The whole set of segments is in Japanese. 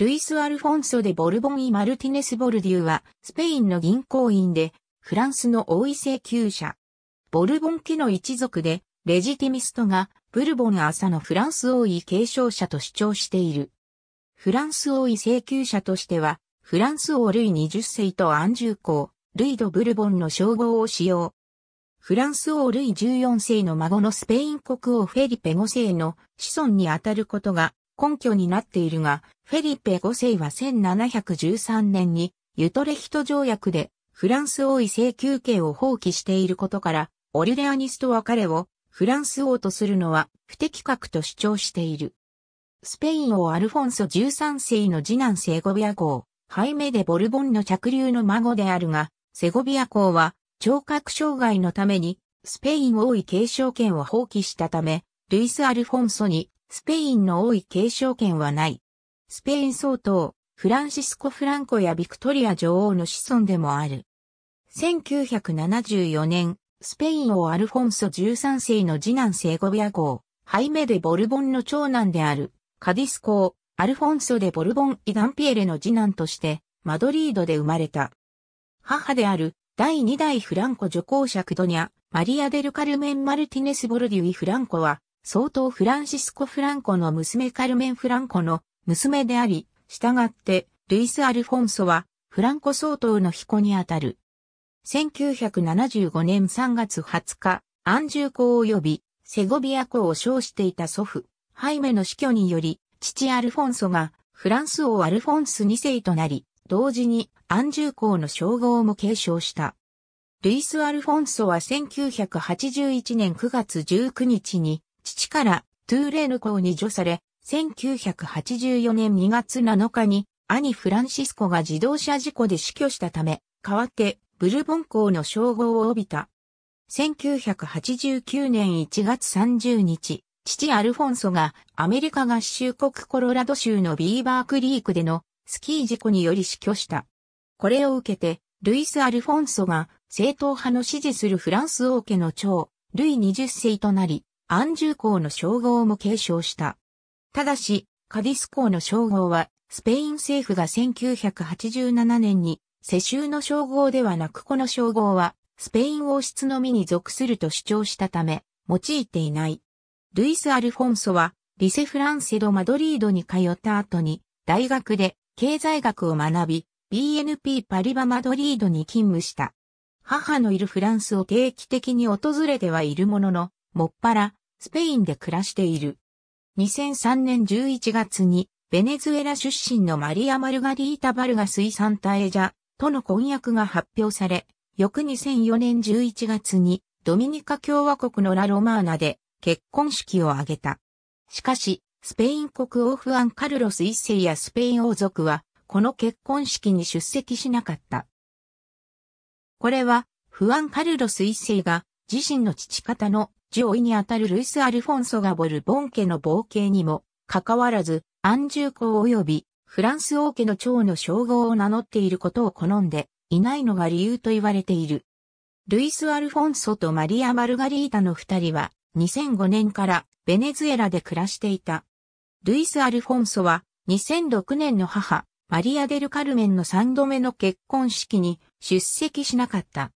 ルイス・アルフォンソでボルボン・イ・マルティネス・ボルディーは、スペインの銀行員で、フランスの王位請求者。ボルボン家の一族で、レジティミストが、ブルボン朝のフランス王位継承者と主張している。フランス王位請求者としては、フランス王ルイ20世とアンジュ公、ルイド・ブルボンの称号を使用。フランス王ルイ14世の孫のスペイン国王フェリペ5世の子孫にあたることが根拠になっているが、フェリペ5世は1713年にユトレヒト条約でフランス王位請求権を放棄していることから、オルレアニストは彼をフランス王とするのは不適格と主張している。スペイン王アルフォンソ13世の次男セゴビア公、ハイメでボルボンの着流の孫であるが、セゴビア公は聴覚障害のためにスペイン王位継承権を放棄したため、ルイス・アルフォンソにスペインの多い継承権はない。スペイン総統、フランシスコ・フランコやビクトリア女王の子孫でもある。1974年、スペイン王アルフォンソ13世の次男セゴビア号、ハイメデ・ボルボンの長男である、カディス公、アルフォンソでボルボン・イダンピエレの次男として、マドリードで生まれた。母である、第2代フランコ女者。爵ドニャ、マリア・デル・カルメン・マルティネス・ボルディウィ・フランコは、総統フランシスコ・フランコの娘カルメン・フランコの娘であり、従って、ルイス・アルフォンソは、フランコ総統の彦にあたる。1975年3月20日、アンジュ公及び、セゴビア公を称していた祖父、ハイメの死去により、父アルフォンソが、フランス王アルフォンス2世となり、同時に、アンジュ公の称号も継承した。ルイス・アルフォンソは1981年9月19日に、父からトゥーレーヌ校に助され、1984年2月7日に兄フランシスコが自動車事故で死去したため、代わってブルボン校の称号を帯びた。1989年1月30日、父アルフォンソがアメリカ合衆国コロラド州のビーバークリークでのスキー事故により死去した。これを受けて、ルイス・アルフォンソが正統派の支持するフランス王家の長、ルイ20世となり、安住校の称号も継承した。ただし、カディス校の称号は、スペイン政府が1987年に、世襲の称号ではなくこの称号は、スペイン王室のみに属すると主張したため、用いていない。ルイス・アルフォンソは、リセ・フランセド・マドリードに通った後に、大学で経済学を学び、BNP パリバ・マドリードに勤務した。母のいるフランスを定期的に訪れてはいるものの、もっぱらスペインで暮らしている。2003年11月に、ベネズエラ出身のマリア・マルガリータ・バルガ水産タエジャとの婚約が発表され、翌2004年11月に、ドミニカ共和国のラ・ロマーナで結婚式を挙げた。しかし、スペイン国王フアン・カルロス一世やスペイン王族は、この結婚式に出席しなかった。これは、フアン・カルロス一世が自身の父方の上位にあたるルイス・アルフォンソがボルボン家の冒険にも、かかわらず、安住公及びフランス王家の長の称号を名乗っていることを好んでいないのが理由と言われている。ルイス・アルフォンソとマリア・マルガリータの二人は2005年からベネズエラで暮らしていた。ルイス・アルフォンソは2006年の母、マリア・デル・カルメンの三度目の結婚式に出席しなかった。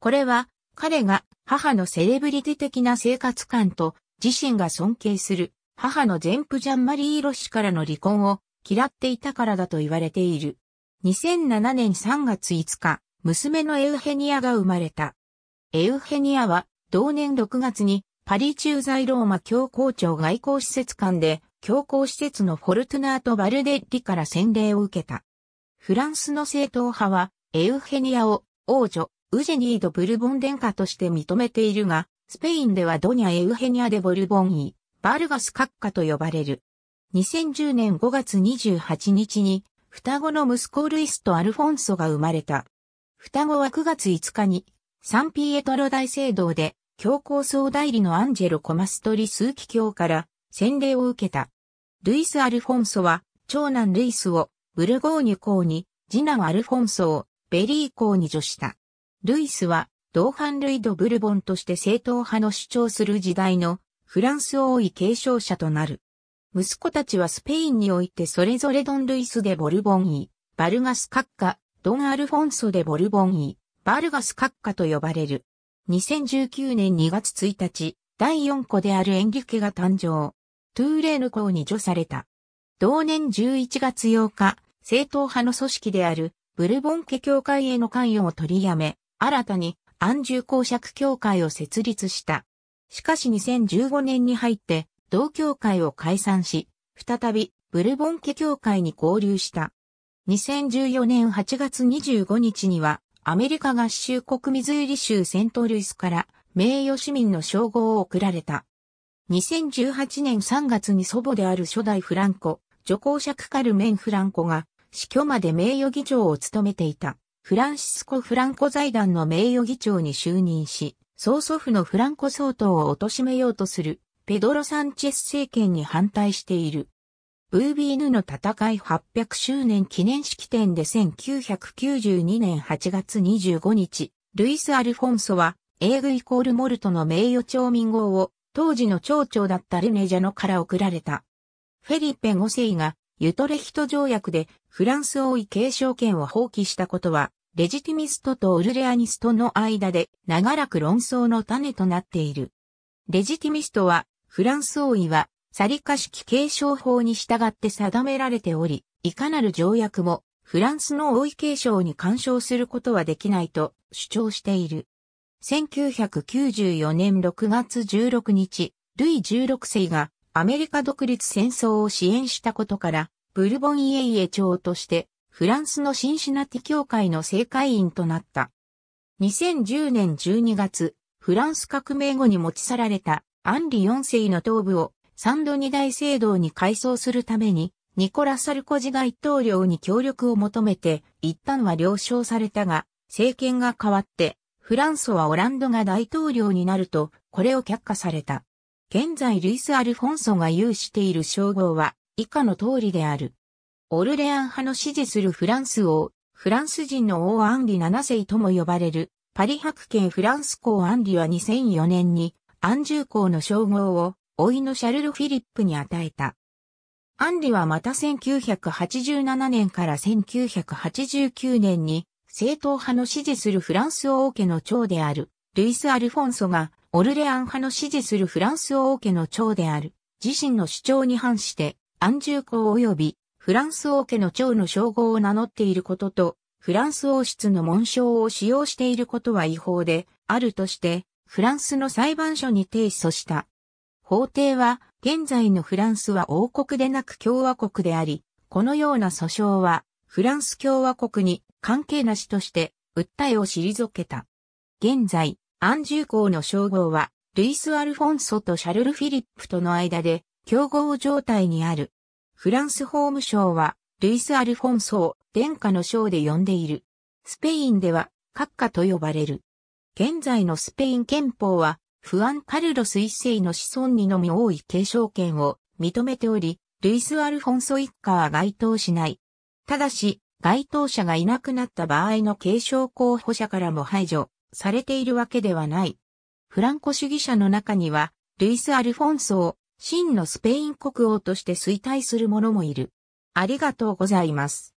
これは彼が母のセレブリティ的な生活感と、自身が尊敬する、母のジェンプジャンマリー・ロ氏からの離婚を嫌っていたからだと言われている。2007年3月5日、娘のエウヘニアが生まれた。エウヘニアは、同年6月に、パリ駐在ローマ教皇庁外交施設館で、教皇施設のフォルトナート・バルデッリから洗礼を受けた。フランスの正統派は、エウヘニアを王女、ウジェニード・ブルボン殿下として認めているが、スペインではドニャ・エウヘニア・デ・ボルボンイ、バルガス閣下と呼ばれる。2010年5月28日に、双子の息子ルイスとアルフォンソが生まれた。双子は9月5日に、サンピエトロ大聖堂で、教皇総代理のアンジェロ・コマストリーキ教から洗礼を受けた。ルイス・アルフォンソは、長男ルイスをブルゴーニュ公に、次男アルフォンソをベリー公に助した。ルイスは、同伴ルイド・ブルボンとして正統派の主張する時代のフランス王位継承者となる。息子たちはスペインにおいてそれぞれドン・ルイス・でボルボン位、バルガス閣下、ドン・アルフォンソ・でボルボン位、バルガス閣下と呼ばれる。2019年2月1日、第4子であるエンリケが誕生。トゥーレーヌ公に除された。同年11月8日、正統派の組織であるブルボン家教会への関与を取りやめ、新たに安住公爵協会を設立した。しかし2015年に入って同協会を解散し、再びブルボン家協会に合流した。2014年8月25日にはアメリカ合衆国ミズーリ州セントルイスから名誉市民の称号を贈られた。2018年3月に祖母である初代フランコ、女公爵カルメン・フランコが死去まで名誉議長を務めていた。フランシスコ・フランコ財団の名誉議長に就任し、曽祖父のフランコ総統を貶めようとする、ペドロ・サンチェス政権に反対している。ブービーヌの戦い800周年記念式典で1992年8月25日、ルイス・アルフォンソは、エーグイコールモルトの名誉町民号を、当時の町長だったルネジャノから贈られた。フェリペ5世が、ユトレヒト条約でフランス王位継承権を放棄したことは、レジティミストとオルレアニストの間で長らく論争の種となっている。レジティミストは、フランス王位は、サリカ式継承法に従って定められており、いかなる条約も、フランスの王位継承に干渉することはできないと主張している。1994年6月16日、ルイ16世がアメリカ独立戦争を支援したことから、ブルボンイエイエ朝としてフランスのシンシナティ教会の正会員となった。2010年12月、フランス革命後に持ち去られたアンリ4世の頭部をサンド二大聖堂に改装するためにニコラ・サルコジ大統領に協力を求めて一旦は了承されたが政権が変わってフランソはオランドが大統領になるとこれを却下された。現在ルイス・アルフォンソが有している称号は以下の通りである。オルレアン派の支持するフランス王、フランス人の王アンリ7世とも呼ばれる、パリ白県フランス公アンリは2004年に、アンジュー公の称号を、老いのシャルル・フィリップに与えた。アンリはまた1987年から1989年に、正統派の支持するフランス王家の長である、ルイス・アルフォンソが、オルレアン派の支持するフランス王家の長である、自身の主張に反して、安住公及びフランス王家の長の称号を名乗っていることと、フランス王室の紋章を使用していることは違法で、あるとして、フランスの裁判所に提訴した。法廷は、現在のフランスは王国でなく共和国であり、このような訴訟は、フランス共和国に関係なしとして、訴えを退けた。現在、安住ジ公の称号は、ルイス・アルフォンソとシャルル・フィリップとの間で、競合状態にある。フランス法務省は、ルイス・アルフォンソを殿下の章で呼んでいる。スペインでは、閣下と呼ばれる。現在のスペイン憲法は、フアン・カルロス一世の子孫にのみ多い継承権を認めており、ルイス・アルフォンソ一家は該当しない。ただし、該当者がいなくなった場合の継承候補者からも排除されているわけではない。フランコ主義者の中には、ルイス・アルフォンソを真のスペイン国王として衰退する者もいる。ありがとうございます。